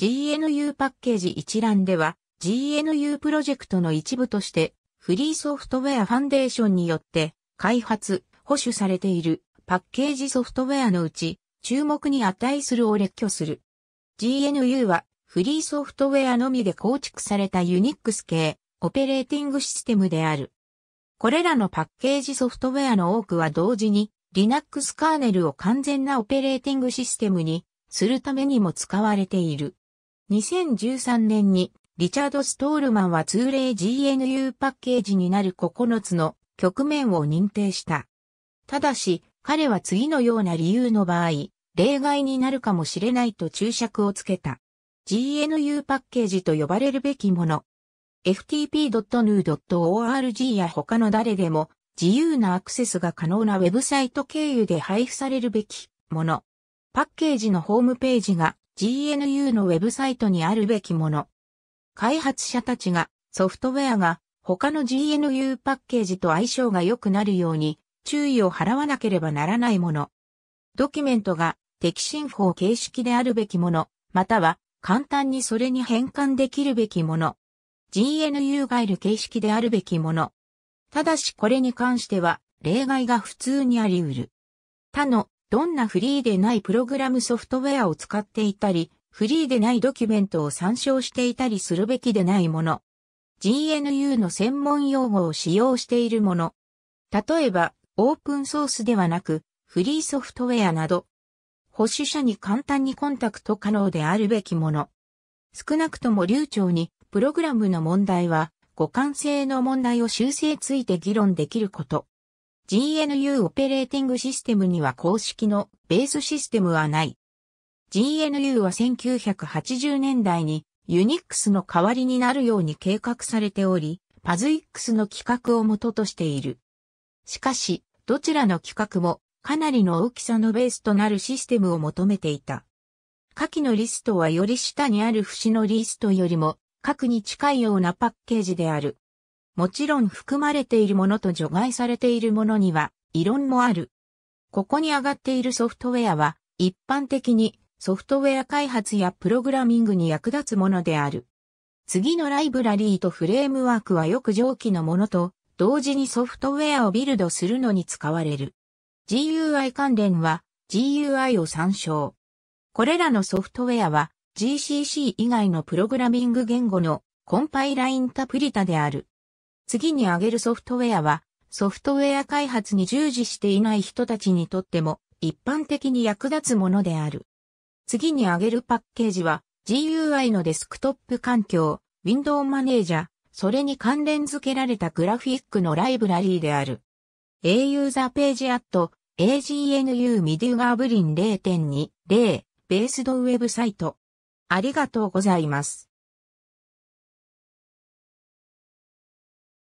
GNU パッケージ一覧では GNU プロジェクトの一部としてフリーソフトウェアファンデーションによって開発、保守されているパッケージソフトウェアのうち注目に値するを列挙する。GNU はフリーソフトウェアのみで構築されたユニックス系オペレーティングシステムである。これらのパッケージソフトウェアの多くは同時に Linux カーネルを完全なオペレーティングシステムにするためにも使われている。2013年にリチャード・ストールマンは通例 GNU パッケージになる9つの局面を認定した。ただし、彼は次のような理由の場合、例外になるかもしれないと注釈をつけた。GNU パッケージと呼ばれるべきもの。ftp.nu.org や他の誰でも自由なアクセスが可能なウェブサイト経由で配布されるべきもの。パッケージのホームページが GNU のウェブサイトにあるべきもの。開発者たちがソフトウェアが他の GNU パッケージと相性が良くなるように注意を払わなければならないもの。ドキュメントが適信法形式であるべきもの、または簡単にそれに変換できるべきもの。GNU ガイル形式であるべきもの。ただしこれに関しては例外が普通にあり得る。他のどんなフリーでないプログラムソフトウェアを使っていたり、フリーでないドキュメントを参照していたりするべきでないもの。GNU の専門用語を使用しているもの。例えば、オープンソースではなく、フリーソフトウェアなど、保守者に簡単にコンタクト可能であるべきもの。少なくとも流暢に、プログラムの問題は、互換性の問題を修正ついて議論できること。GNU オペレーティングシステムには公式のベースシステムはない。GNU は1980年代にユニックスの代わりになるように計画されており、パズイックスの企画を元としている。しかし、どちらの企画もかなりの大きさのベースとなるシステムを求めていた。下記のリストはより下にある節のリストよりも核に近いようなパッケージである。もちろん含まれているものと除外されているものには異論もある。ここに上がっているソフトウェアは一般的にソフトウェア開発やプログラミングに役立つものである。次のライブラリーとフレームワークはよく上記のものと同時にソフトウェアをビルドするのに使われる。GUI 関連は GUI を参照。これらのソフトウェアは GCC 以外のプログラミング言語のコンパイラインタプリタである。次に挙げるソフトウェアは、ソフトウェア開発に従事していない人たちにとっても一般的に役立つものである。次に挙げるパッケージは GUI のデスクトップ環境、ウィンドウマネージャー、それに関連付けられたグラフィックのライブラリーである。A ユーザーページアット AGNU ミデュガーブリン0.2.0ベースドウェブサイト。ありがとうございます。